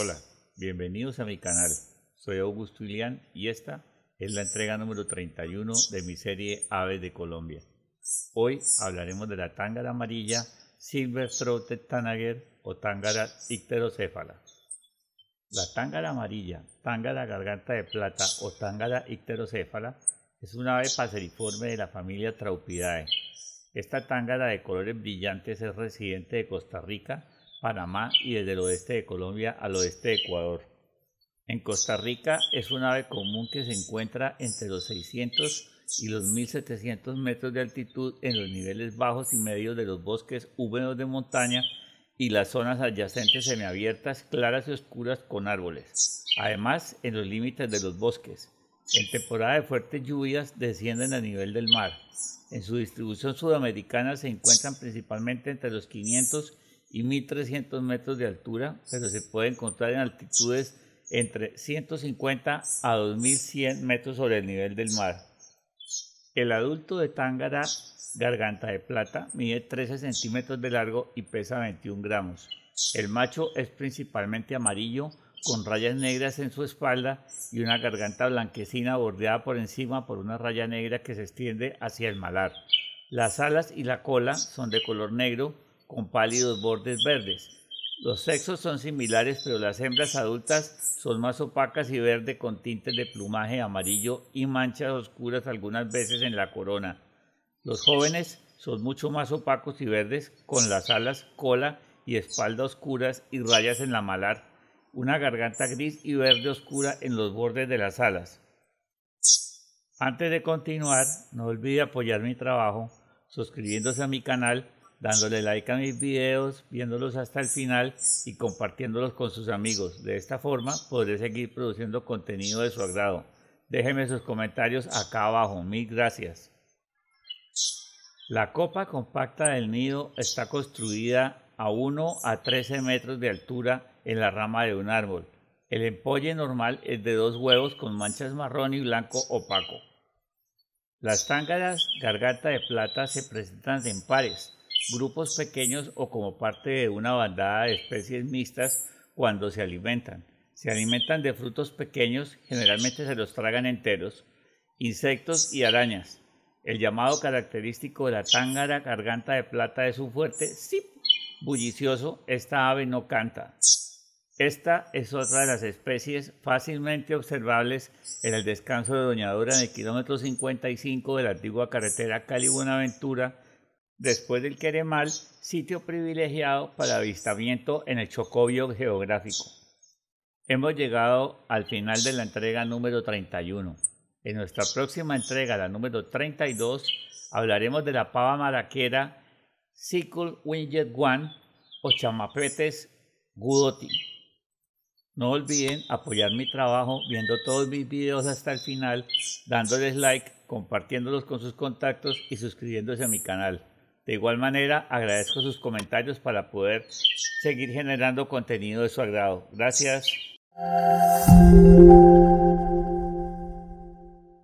Hola, bienvenidos a mi canal. Soy Augusto Ilián y esta es la entrega número 31 de mi serie Aves de Colombia. Hoy hablaremos de la tángara amarilla Silver Throated Tanager o tángara icterocéfala. La tángara amarilla, tángara garganta de plata o tángara icterocéfala es una ave paseriforme de la familia Traupidae. Esta tángara de colores brillantes es residente de Costa Rica Panamá y desde el oeste de Colombia al oeste de Ecuador. En Costa Rica es un ave común que se encuentra entre los 600 y los 1700 metros de altitud en los niveles bajos y medios de los bosques húmedos de montaña y las zonas adyacentes semiabiertas, claras y oscuras con árboles. Además, en los límites de los bosques. En temporada de fuertes lluvias descienden a nivel del mar. En su distribución sudamericana se encuentran principalmente entre los 500 y 1300 metros de altura, pero se puede encontrar en altitudes entre 150 a 2100 metros sobre el nivel del mar. El adulto de Tángara garganta de plata mide 13 centímetros de largo y pesa 21 gramos. El macho es principalmente amarillo, con rayas negras en su espalda y una garganta blanquecina bordeada por encima por una raya negra que se extiende hacia el malar. Las alas y la cola son de color negro con pálidos bordes verdes. Los sexos son similares, pero las hembras adultas son más opacas y verdes con tintes de plumaje amarillo y manchas oscuras algunas veces en la corona. Los jóvenes son mucho más opacos y verdes con las alas, cola y espalda oscuras y rayas en la malar, una garganta gris y verde oscura en los bordes de las alas. Antes de continuar, no olvide apoyar mi trabajo suscribiéndose a mi canal dándole like a mis videos, viéndolos hasta el final y compartiéndolos con sus amigos. De esta forma podré seguir produciendo contenido de su agrado. Déjenme sus comentarios acá abajo. Mil gracias. La copa compacta del nido está construida a 1 a 13 metros de altura en la rama de un árbol. El empolle normal es de dos huevos con manchas marrón y blanco opaco. Las tángaras garganta de plata se presentan en pares, grupos pequeños o como parte de una bandada de especies mixtas cuando se alimentan. Se alimentan de frutos pequeños, generalmente se los tragan enteros, insectos y arañas. El llamado característico de la tángara garganta de plata es un fuerte sí bullicioso. Esta ave no canta. Esta es otra de las especies fácilmente observables en el descanso de Doñadora en el kilómetro 55 de la antigua carretera Cali-Buenaventura después del Queremal, sitio privilegiado para avistamiento en el Chocobio geográfico. Hemos llegado al final de la entrega número 31. En nuestra próxima entrega, la número 32, hablaremos de la pava maraquera Sickle Winged One o chamapetes Gudoti. No olviden apoyar mi trabajo viendo todos mis videos hasta el final, dándoles like, compartiéndolos con sus contactos y suscribiéndose a mi canal. De igual manera, agradezco sus comentarios para poder seguir generando contenido de su agrado. Gracias.